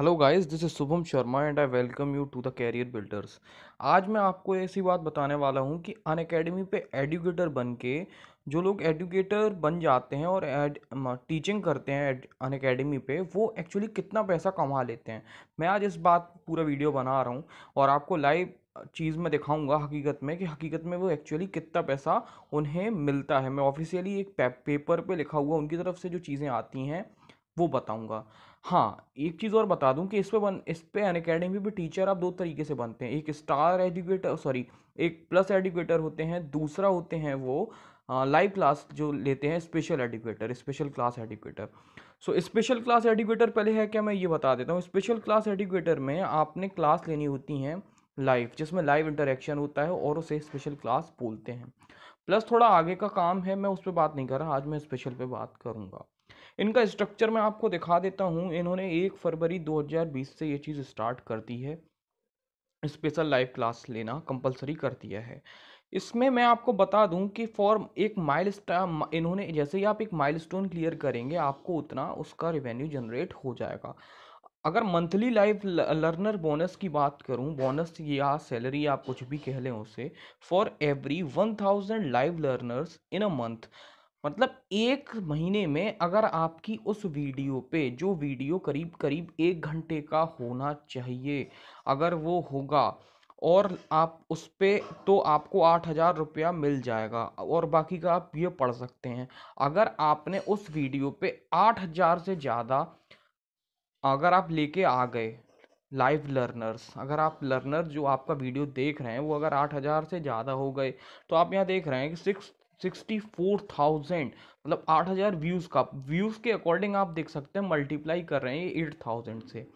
hello guys this is Shubham Sharma and I welcome you to the career builders आज मैं आपको ऐसी बात बताने वाला हूँ कि अन अकेडमी पर एडुकेटर बन के जो लोग एडुकेटर बन जाते हैं और एड टीचिंग करते हैं अन अकेडमी पर वो एक्चुअली कितना पैसा कमा लेते हैं मैं आज इस बात पूरा वीडियो बना रहा हूँ और आपको लाइव चीज़ में दिखाऊंगा हकीकत में कि हकीकत में वो एक्चुअली कितना पैसा उन्हें मिलता है मैं ऑफिशियली एक पेपर पे लिखा हुआ उनकी तरफ से जो चीज़ें आती हैं वो बताऊंगा हाँ एक चीज़ और बता दूं कि इस पे बन इस पे अन अकेडमी भी टीचर आप दो तरीके से बनते हैं एक स्टार एजुकेटर सॉरी एक प्लस एजुकेटर होते हैं दूसरा होते हैं वो लाइव क्लास जो लेते हैं special educator special class educator so special class educator पहले है क्या मैं ये बता देता हूँ स्पेशल क्लास एडुकेटर में आपने क्लास लेनी होती हैं लाइव जिसमें लाइव इंटरेक्शन होता है और उसे स्पेशल क्लास बोलते हैं प्लस थोड़ा आगे का काम है मैं उस पर बात नहीं कर रहा आज मैं स्पेशल पे बात करूँगा इनका स्ट्रक्चर मैं आपको दिखा देता हूँ इन्होंने एक फरवरी 2020 से ये चीज़ स्टार्ट कर दी है स्पेशल लाइव क्लास लेना कंपलसरी कर दिया है इसमें मैं आपको बता दूं कि फॉर एक माइल इन्होंने जैसे ही आप एक माइलस्टोन क्लियर करेंगे आपको उतना उसका रिवेन्यू जनरेट हो जाएगा अगर मंथली लाइव लर्नर बोनस की बात करूं बोनस या सैलरी आप कुछ भी कह लें उसे for every one thousand live learners in a month मतलब एक महीने में अगर आपकी उस वीडियो पे जो वीडियो करीब करीब एक घंटे का होना चाहिए अगर वो होगा और आप उस पर तो आपको आठ हज़ार रुपया मिल जाएगा और बाकी का आप ये पढ़ सकते हैं अगर आपने उस वीडियो पे आठ हज़ार से ज़्यादा अगर आप लेके आ गए लाइव लर्नर्स अगर आप लर्नर जो आपका वीडियो देख रहे हैं वो अगर आठ हज़ार से ज़्यादा हो गए तो आप यहाँ देख रहे हैं कि सिक्स सिक्सटी फोर थाउजेंड मतलब आठ हज़ार व्यूज़ का व्यूज़ के अकॉर्डिंग आप देख सकते हैं मल्टीप्लाई कर रहे हैं एट थाउजेंड से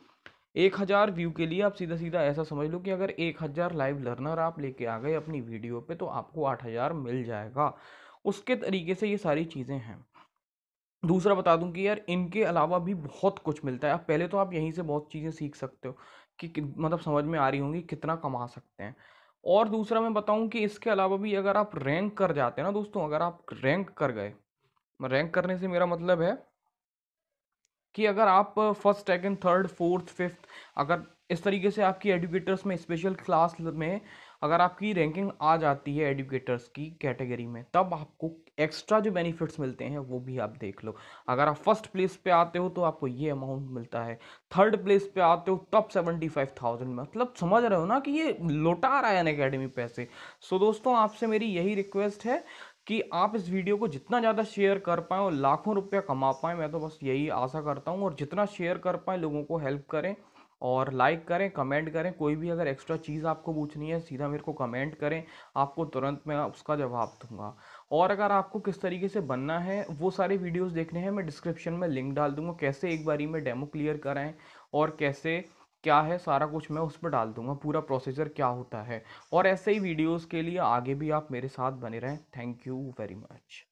एक हज़ार व्यू के लिए आप सीधा सीधा ऐसा समझ लो कि अगर एक हज़ार लाइव लर्नर आप लेके आ गए अपनी वीडियो पे तो आपको आठ हज़ार मिल जाएगा उसके तरीके से ये सारी चीज़ें हैं दूसरा बता दूं कि यार इनके अलावा भी बहुत कुछ मिलता है आप पहले तो आप यहीं से बहुत चीज़ें सीख सकते हो कि मतलब समझ में आ रही होंगी कितना कमा सकते हैं और दूसरा मैं बताऊं कि इसके अलावा भी अगर आप रैंक कर जाते हैं ना दोस्तों अगर आप रैंक कर गए रैंक करने से मेरा मतलब है कि अगर आप first second third fourth fifth अगर इस तरीके से आपकी एडुकेटर्स में स्पेशल क्लास में अगर आपकी रैंकिंग आ जाती है एडुकेटर्स की कैटेगरी में तब आपको एक्स्ट्रा जो बेनिफिट्स मिलते हैं वो भी आप देख लो अगर आप फर्स्ट प्लेस पे आते हो तो आपको ये अमाउंट मिलता है थर्ड प्लेस पे आते हो तब सेवेंटी फाइव थाउजेंड मतलब समझ रहे हो ना कि ये लौटा रहा है अन अकेडमी पैसे सो दोस्तों आपसे मेरी यही रिक्वेस्ट है कि आप इस वीडियो को जितना ज़्यादा शेयर कर पाएँ और लाखों रुपया कमा पाएँ मैं तो बस यही आशा करता हूँ और जितना शेयर कर पाएँ लोगों को हेल्प करें और लाइक करें कमेंट करें कोई भी अगर एक्स्ट्रा चीज़ आपको पूछनी है सीधा मेरे को कमेंट करें आपको तुरंत मैं उसका जवाब दूंगा और अगर आपको किस तरीके से बनना है वो सारे वीडियोस देखने हैं मैं डिस्क्रिप्शन में लिंक डाल दूंगा कैसे एक बारी में डेमो क्लियर कराएं और कैसे क्या है सारा कुछ मैं उस पर डाल दूंगा पूरा प्रोसीजर क्या होता है और ऐसे ही वीडियोज़ के लिए आगे भी आप मेरे साथ बने रहें थैंक यू वेरी मच